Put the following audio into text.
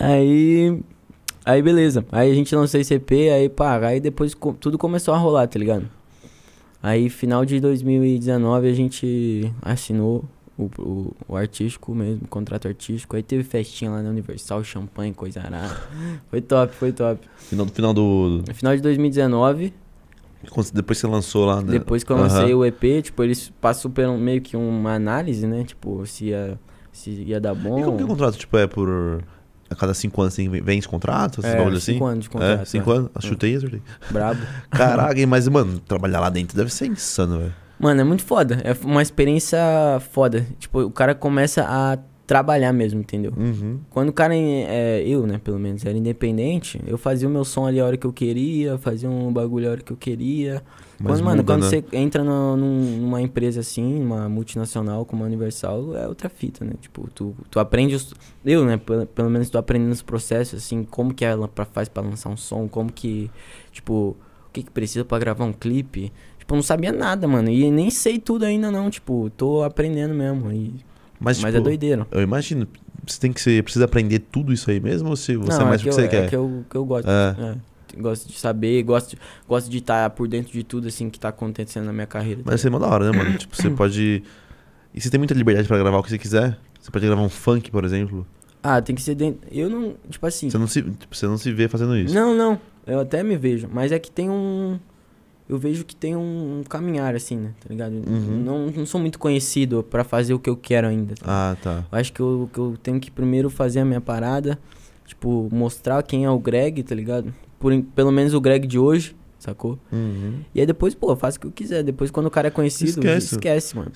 aí. Aí beleza. Aí a gente lançou esse EP, aí pá, aí depois co tudo começou a rolar, tá ligado? Aí final de 2019 a gente assinou o, o, o, artístico mesmo, o contrato artístico. Aí teve festinha lá na Universal, champanhe, coisa arada. Foi top, foi top. Final, final do. Final de 2019. Depois você lançou lá, né? Depois que eu lancei uhum. o EP, tipo, eles passou por um, meio que uma análise, né? Tipo, se ia, se ia dar bom. E como que o contrato, tipo, é por a cada cinco anos assim, vem esse contrato? Esses é, assim? cinco assim? anos de é, contrato. É, cinco é. anos? É. Chutei, Brabo. Caraca, mas, mano, trabalhar lá dentro deve ser insano, velho. Mano, é muito foda. É uma experiência foda. Tipo, o cara começa a trabalhar mesmo, entendeu? Uhum. Quando o cara, é, eu, né, pelo menos, era independente, eu fazia o meu som ali a hora que eu queria, fazia um bagulho a hora que eu queria. Mas quando, muda, mano, quando né? você entra no, numa empresa assim, uma multinacional como a Universal, é outra fita, né? Tipo, tu, tu aprende, os, eu, né, pelo, pelo menos tô aprendendo os processos, assim, como que ela pra, faz pra lançar um som, como que, tipo, o que que precisa pra gravar um clipe. Tipo, eu não sabia nada, mano, e nem sei tudo ainda não, tipo, tô aprendendo mesmo, e... Mas, Mas é tipo, é doideira. Eu imagino. Você tem que ser, precisa aprender tudo isso aí mesmo? Ou se você não, é, é mais é que, que você quer? É que eu, que eu gosto. É. É. Gosto de saber, gosto de, gosto de estar por dentro de tudo assim que tá acontecendo na minha carreira. Tá mas você é da hora, né, mano? tipo, você pode. E você tem muita liberdade para gravar o que você quiser? Você pode gravar um funk, por exemplo? Ah, tem que ser dentro. Eu não. Tipo assim. Você não se, tipo, você não se vê fazendo isso? Não, não. Eu até me vejo. Mas é que tem um eu vejo que tem um, um caminhar, assim, né? Tá ligado? Uhum. Não, não sou muito conhecido para fazer o que eu quero ainda. Tá? Ah, tá. Eu acho que eu, que eu tenho que primeiro fazer a minha parada, tipo, mostrar quem é o Greg, tá ligado? Por, pelo menos o Greg de hoje, sacou? Uhum. E aí depois, pô, faço o que eu quiser. Depois, quando o cara é conhecido, esquece, esquece mano.